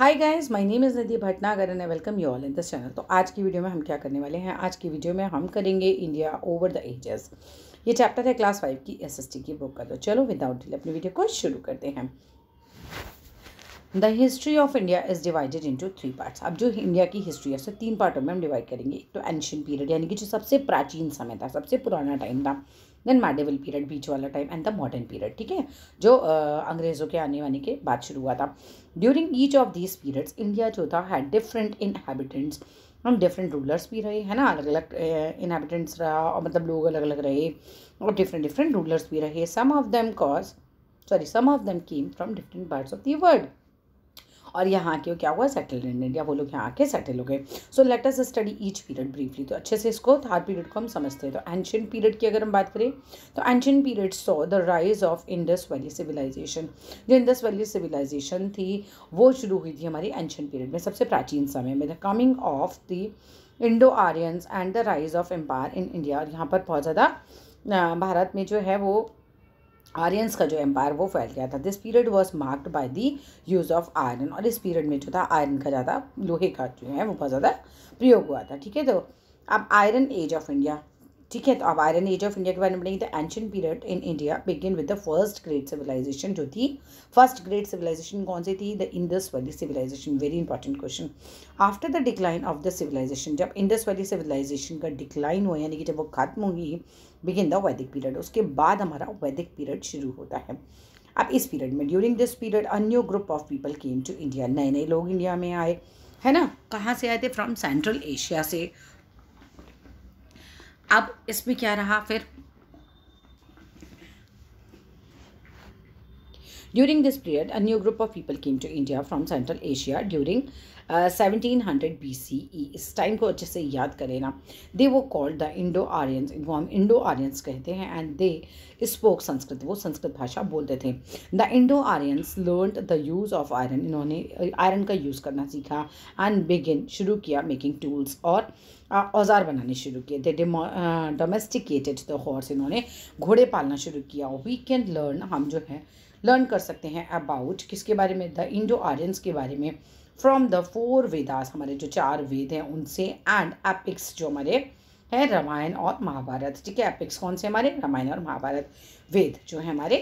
Hi guys my name is Nadi Bhatnagar and welcome you all in this channel तो आज की video में हम क्या करने वाले हैं आज की वीडियो में हम करेंगे इंडिया ओवर द एजेस ये चैप्टर है क्लास फाइव की एसएसटी की बुक का तो चलो विदाउट डिले अपनी वीडियो को शुरू करते हैं the history of India is divided into three parts अब जो इंडिया की हिस्ट्री है उसे तीन पार्टों में हम डिवाइड करेंगे एक तो एंशियन पीरियड यानी कि जो सबसे प्राचीन समय था सबसे पुराना टाइम था देन मैडेवल पीरियड बीच वाला time and the modern period ठीक है जो आ, अंग्रेज़ों के आने वाने के बाद शुरू हुआ था during each of these periods India जो था हैड डिफरेंट इनहेबिटेंट्स हम डिफरेंट रूलर्स भी रहे है ना अलग अलग इनहेबिटेंट्स रहा और मतलब लोग अलग अलग रहे और डिफरेंट डिफरेंट रूलर्स भी रहे some of them cause sorry some of them came from different parts of the world और यहाँ आके क्या हुआ सेटल इन इंडिया वो लोग यहाँ आके सेटल हो गए so let us study each period briefly तो अच्छे से इसको थार पीरियड को हम समझते हैं तो एंशियंट पीरियड की अगर हम बात करें तो ancient period so the rise of Indus valley civilisation जो इंडस वैली सिविलाइजेशन थी वो शुरू हुई थी हमारी एंशियंट पीरियड में सबसे प्राचीन समय में the coming of the Indo Aryans and the rise of empire in India और यहाँ पर बहुत ज़्यादा भारत में जो है वो आर्यंस का जो एम्पायर वो फैल गया था this period was marked by the use of iron और इस पीरियड में जो था आयरन का ज़्यादा लोहे का जो है वो बहुत ज़्यादा प्रयोग हुआ था ठीक है तो अब आयरन एज ऑफ इंडिया ठीक है तो अब आयरन एज ऑफ इंडिया के बारे में पढ़ेंगे तो ancient period in India begin with the first great civilization जो थी फर्स्ट ग्रेट सिविलाइजेशन कौन सी थी the Indus valley civilization very important question after the decline of the civilization जब इंडस वैली सिविलाइजेशन का डिक्लाइन हुआ यानी कि जब वो खत्म होगी बिगिन द वैदिक पीरियड उसके बाद हमारा वैदिक पीरियड शुरू होता है अब इस पीरियड में during this period a new group of people came to India नए नए लोग इंडिया में आए है ना कहाँ से आए थे फ्रॉम सेंट्रल एशिया से अब इसमें क्या रहा फिर During this period, a new group of people came to India from Central Asia during uh, 1700 BCE. इस टाइम को अच्छे से याद करें ना दे वो कॉल्ड द इंडो आर्यंस इनको हम इंडो आर्यंस कहते हैं एंड दे स्पोक संस्कृत वो संस्कृत भाषा बोलते थे the Indo Aryans learn the use of iron इन्होंने आयरन का यूज़ करना सीखा एंड बिगिन शुरू किया मेकिंग टूल्स और uh, औजार बनाने शुरू किए दे डोमेस्टिकेटेड द हॉर्स इन्होंने घोड़े पालना शुरू किया वी कैन लर्न हम जो है लर्न कर सकते हैं अबाउट किसके बारे में द इंडो आर्यस के बारे में फ्रॉम द फोर वेदास हमारे जो चार वेद हैं उनसे एंड एपिक्स जो हमारे हैं रामायण और महाभारत ठीक है एपिक्स कौन से हमारे रामायण और महाभारत वेद जो है हमारे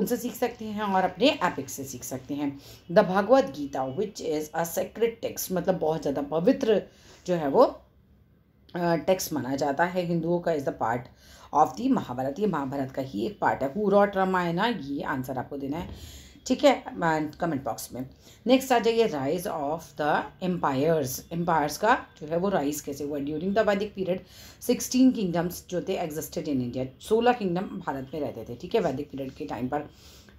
उनसे सीख सकते हैं और अपने एपिक्स से सीख सकते हैं the Bhagavad Gita which is a sacred text मतलब बहुत ज़्यादा पवित्र जो है वो टेक्स्ट माना जाता है हिंदुओं का is the part of the Mahabharata ये महाभारत का ही एक पार्ट है हु रॉट रामायणा ये आंसर आपको देना है ठीक है कमेंट बॉक्स में नेक्स्ट आ जाइए rise of the empires empires का जो है वो राइज कैसे हुआ during the Vedic period sixteen kingdoms जो थे एग्जिस्टेड इन इंडिया सोलह किंगडम भारत में रहते थे ठीक है वैदिक पीरियड के टाइम पर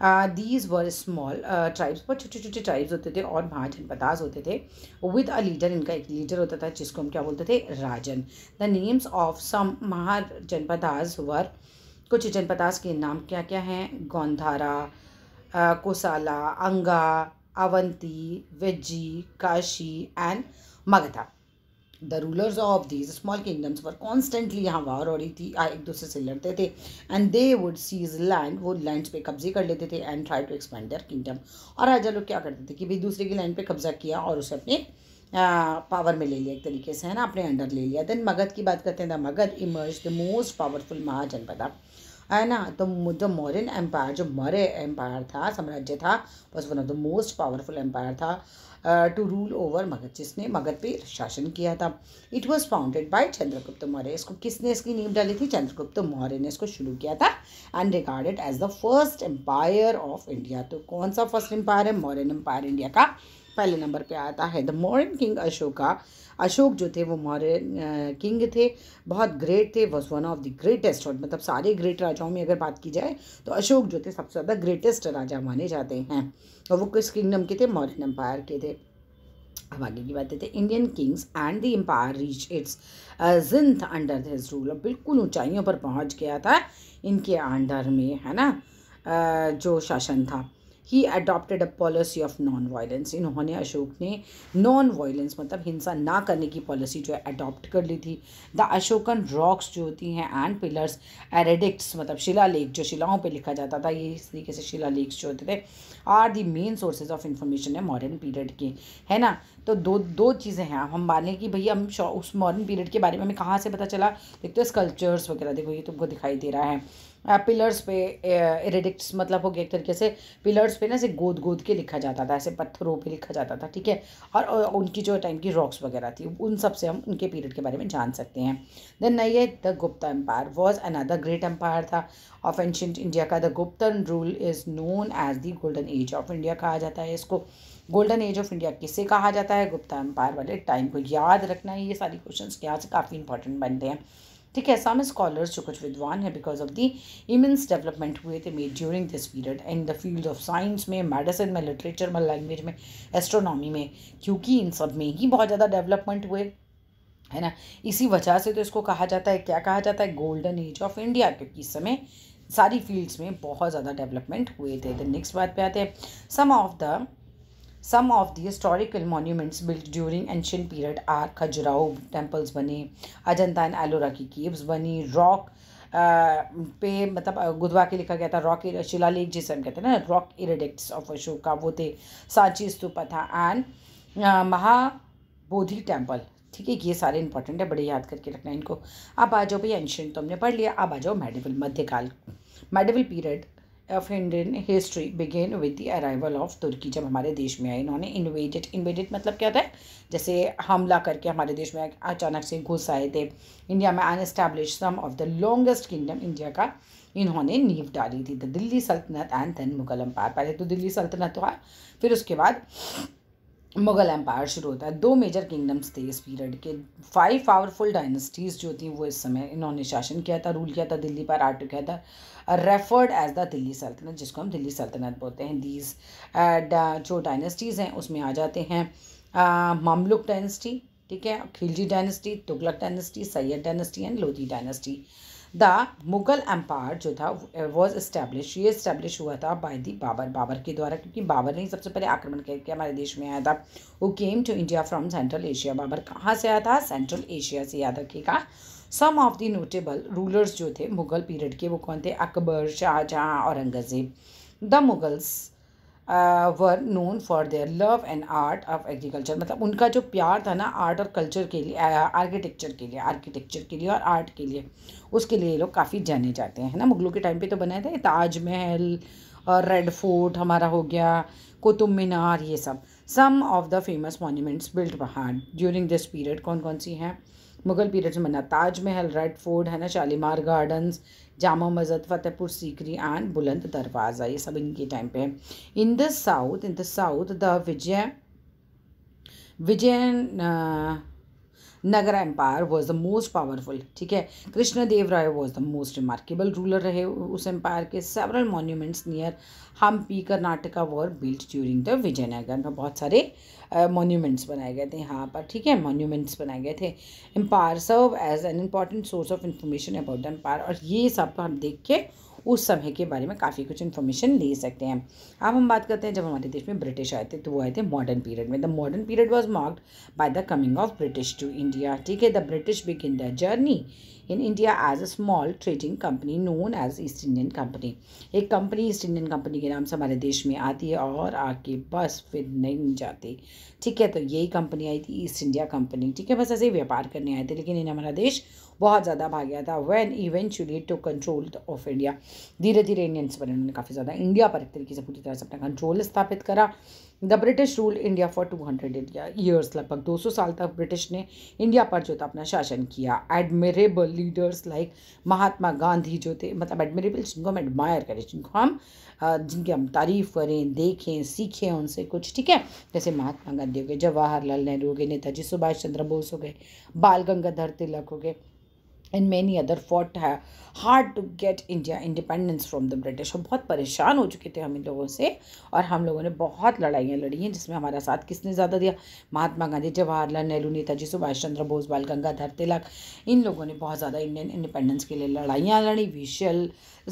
दीज वर स्मॉल ट्राइब्स बहुत छोटे छोटे ट्राइब्स होते थे और महाजनपदास होते थे विद अ लीडर इनका एक लीडर होता था जिसको हम क्या बोलते थे राजन the names of some janapadas were कुछ जनपदास के नाम क्या क्या हैं गौंधारा uh, Kosala Anga Avanti Vajji Kashi and Magadha the rulers of these small kingdoms पर कॉन्स्टेंटली यहाँ वार हो रही थी एक दूसरे से लड़ते थे and they would seize land वो लैंड पे कब्जे कर लेते थे and try to expand their kingdom और राजा लोग क्या करते थे कि भाई दूसरे की लैंड पे कब्जा किया और उसे अपने पावर में ले लिया एक तरीके से है ना अपने अंडर ले लिया देन मगध की बात करते हैं the Magadha emerge the most powerful mahajanapada है ना तो द मौर्यन एम्पायर जो मौर्य एम्पायर था साम्राज्य था was one of the most powerful empire था टू रूल ओवर मगध जिसने मगध पे शासन किया था it was founded by Chandragupta Maurya इसको किसने इसकी नींव डाली थी चंद्रगुप्त मौर्य ने इसको शुरू किया था and regarded as the first empire of India तो कौन सा फर्स्ट एम्पायर है मौर्यन एम्पायर इंडिया का पहले नंबर पे आता है the modern king Ashoka Ashok जो थे वो मॉरन किंग थे बहुत ग्रेट थे was one of the greatest और मतलब सारे ग्रेट राजाओं में अगर बात की जाए तो अशोक जो थे सबसे ज़्यादा ग्रेटेस्ट राजा माने जाते हैं और वो किस किंगडम के थे मॉरन एम्पायर के थे अब आगे की बात थे Indian kings and the empire reach its zenith under this rule अब बिल्कुल ऊंचाइयों पर पहुंच गया था इनके अंडर में है ना जो शासन था he adopted a policy of non violence इन्होंने अशोक ने नॉन वायलेंस मतलब हिंसा ना करने की पॉलिसी जो है अडॉप्ट कर ली थी द अशोकन रॉक्स जो होती हैं एंड पिलर्स एरेडिक्स मतलब शिला लेख जो शिलाओं पर लिखा जाता था ये इस तरीके से शिला लेख जो होते थे are the main sources of information है मॉडर्न पीरियड के है ना तो दो दो चीज़ें हैं हम माने कि भैया हम उस मॉडर्न पीरियड के बारे में हमें कहाँ से पता चला देखते हो स्कल्पचर्स वगैरह देखो ये तुमको दिखाई दे रहा है पिलर्स पे इरेडिक्ट्स मतलब हो गया एक तरीके से पिलर्स पे ना ऐसे गोद गोद के लिखा जाता था ऐसे पत्थरों पे लिखा जाता था ठीक है और उनकी जो टाइम की रॉक्स वगैरह थी उन सब से हम उनके पीरियड के बारे में जान सकते हैं देन नये the Gupta empire was another great empire था ऑफ एंशंट इंडिया का the Guptan rule is known as the golden age of India कहा जाता है इसको गोल्डन एज ऑफ इंडिया किसे कहा जाता है गुप्ता एम्पायर वाले टाइम को याद रखना है ये सारी क्वेश्चन यहाँ से काफ़ी इंपॉर्टेंट बनते हैं ठीक है सम स्कॉलर्स जो कुछ विद्वान हैं because of the immense development हुए थे made during this period in the field of science में मेडिसिन में लिटरेचर में लैंग्वेज में एस्ट्रोनॉमी में क्योंकि इन सब में ही बहुत ज़्यादा डेवलपमेंट हुए है ना इसी वजह से तो इसको कहा जाता है क्या कहा जाता है गोल्डन एज ऑफ इंडिया क्योंकि इस समय सारी फील्ड्स में बहुत ज़्यादा डेवलपमेंट हुए थे तो नेक्स्ट बात पे आते हैं some of the Some of the historical monuments built during ancient period are Khajuraho temples बने अजंता एंड एलोरा की केव्स बनी रॉक पे मतलब गुदवा के लिखा गया था रॉक शिलालेख जिसे हम कहते हैं ना रॉक इरेडिक्ट्स ऑफ अशोका वो थे सांची स्तूप था एंड महाबोधि टेम्पल ठीक है ये सारे इंपॉर्टेंट है बड़े याद करके रखना इनको अब आ जाओ भाई एंशियंट तो हमने पढ़ लिया अब आ जाओ मेडिवल मध्यकाल medieval period of Indian history began with the arrival of तुर्की जब हमारे देश में आए इन्होंने इन्वेडेड इन्वेडेड मतलब क्या होता है जैसे हमला करके हमारे देश में अचानक से घुस आए थे इंडिया में and establish some of the longest kingdom India का इन्होंने नींव डाली थी द दिल्ली सल्तनत एंड देन मुगल अम्पायर पहले तो दिल्ली सल्तनत हुआ फिर उसके बाद मुगल एम्पायर शुरू होता है दो मेजर किंगडम्स थे इस पीरियड के फाइव पावरफुल डायनेस्टीज़ जो थी वो इस समय इन्होंने शासन किया था रूल किया था दिल्ली पर आर्ट किया था रेफर्ड एज द दिल्ली सल्तनत जिसको हम दिल्ली सल्तनत बोलते हैं दीज uh, जो डायनेस्टीज़ हैं उसमें आ जाते हैं ममलुक uh, डायनेस्टी ठीक है Khilji dynasty Tughlaq dynasty Sayyid dynasty and Lodhi dynasty the Mughal empire जो था वॉज इस्टेब्लिश ये इस्टेब्लिश हुआ था बाय दी बाबर बाबर के द्वारा क्योंकि बाबर ने सबसे पहले आक्रमण करके हमारे देश में आया था वो came to India from Central Asia Babur कहाँ से आया था सेंट्रल एशिया से याद रखिएगा some of the notable rulers जो थे मुगल पीरियड के वो कौन थे Akbar Shah Jahan Aurangzeb the Mughals were known for their love and art of agriculture मतलब उनका जो प्यार था ना आर्ट और कल्चर के लिए आर्किटेक्चर uh, के लिए आर्किटेक्चर के लिए और आर्ट के लिए उसके लिए ये लोग काफ़ी जाने जाते हैं ना मुगलों के टाइम पे तो बनाए थे ताजमहल और रेड फोर्ट हमारा हो गया कुतुब मीनार ये सब some of the famous monuments build बहान ड्यूरिंग दिस पीरियड कौन कौन सी हैं मुग़ल पीरियड्स में मना ताजमहल रेड फोर्ट है ना शालीमार गार्डन्स जामा मस्जिद फतेहपुर सीकरी एंड बुलंद दरवाज़ा ये सब इनके टाइम पे है in the south in the south the Vijay Vijayanagar empire was the most powerful ठीक है Krishnadeva Raya was the most remarkable ruler रहे उस एम्पायर के several monuments near Hampi Karnataka were built during the Vijayanagar में बहुत सारे मोन्यूमेंट्स uh, बनाए गए थे यहाँ पर ठीक है मोन्यूमेंट्स बनाए गए थे empire serve as an important source of information about the empire और ये सब हम देख के उस समय के बारे में काफ़ी कुछ इन्फॉर्मेशन ले सकते हैं अब हम बात करते हैं जब हमारे देश में ब्रिटिश आए थे तो वो आए थे मॉडर्न पीरियड में the modern period was marked by the coming of British to India ठीक है the British begin the journey in India as a small trading company known as East Indian company एक company East Indian company के नाम से हमारे देश में आती है और आके बस फिर नहीं जाती ठीक है तो यही कंपनी आई थी ईस्ट इंडिया कंपनी ठीक है बस ऐसे ही व्यापार करने आए थे लेकिन इन्हें हमारा देश बहुत ज़्यादा गया था when eventually to control of India धीरे धीरे इंडियंस पर इन्होंने काफ़ी ज़्यादा इंडिया पर एक तरीके से पूरी तरह से अपना कंट्रोल स्थापित करा the British rule India for two hundred years लगभग दो सौ साल तक ब्रिटिश ने इंडिया पर जो था अपना शासन किया admirable leaders like Mahatma Gandhi जो थे मतलब एडमिरेबल जिनको हम एडमायर करें जिनको हम जिनकी हम तारीफ़ करें देखें सीखें उनसे कुछ ठीक है जैसे महात्मा गांधी हो गए जवाहरलाल नेहरू हो गए नेताजी सुभाष चंद्र बोस हो गए बाल गंगाधर तिलक हो गए एंड मैनी अदर फॉट है hard to get India independence from the British हम बहुत परेशान हो चुके थे हम इन लोगों से और हम लोगों ने बहुत लड़ाइयाँ लड़ी हैं जिसमें हमारा साथ किसने ज़्यादा दिया महात्मा गांधी जवाहरलाल नेहरू नेताजी सुभाष चंद्र बोस बाल गंगाधर तिलक इन लोगों ने बहुत ज़्यादा इंडियन इंडिपेंडेंस के लिए लड़ाइयाँ लड़ी विशल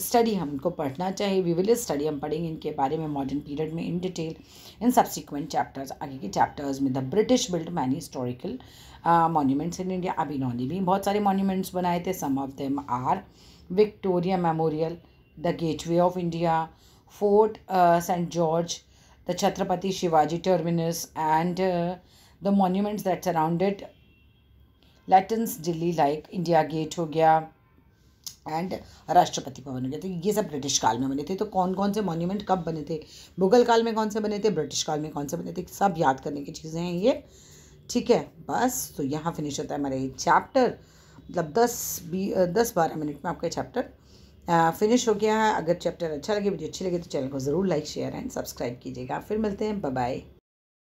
स्टडी हमको पढ़ना चाहिए वी विल स्टडी हम पढ़ेंगे इनके बारे में मॉडर्न पीरियड में in detail in subsequent chapters आगे के चैप्टर्स में the British build many historical monuments in India अभी इन्होंने भी बहुत सारे मॉन्यूमेंट्स बनाए थे some of them are Victoria Memorial the Gateway of India Fort Saint George the Chhatrapati Shivaji Terminus and the monuments that surrounded Lutyens Delhi like India Gate हो गया and राष्ट्रपति भवन हो गया तो ये सब ब्रिटिश काल में बने थे तो कौन कौन से मॉन्यूमेंट कब बने थे मुगल काल में कौन से बने थे ब्रिटिश काल में कौन से बने थे सब याद करने की चीज़ें हैं ये ठीक है बस तो यहाँ फिनिश होता है हमारा ये चैप्टर मतलब दस बी दस बारह मिनट में आपका चैप्टर फिनिश हो गया है अगर चैप्टर अच्छा लगे वीडियो अच्छी लगे तो चैनल को ज़रूर लाइक शेयर एंड सब्सक्राइब कीजिएगा फिर मिलते हैं बाय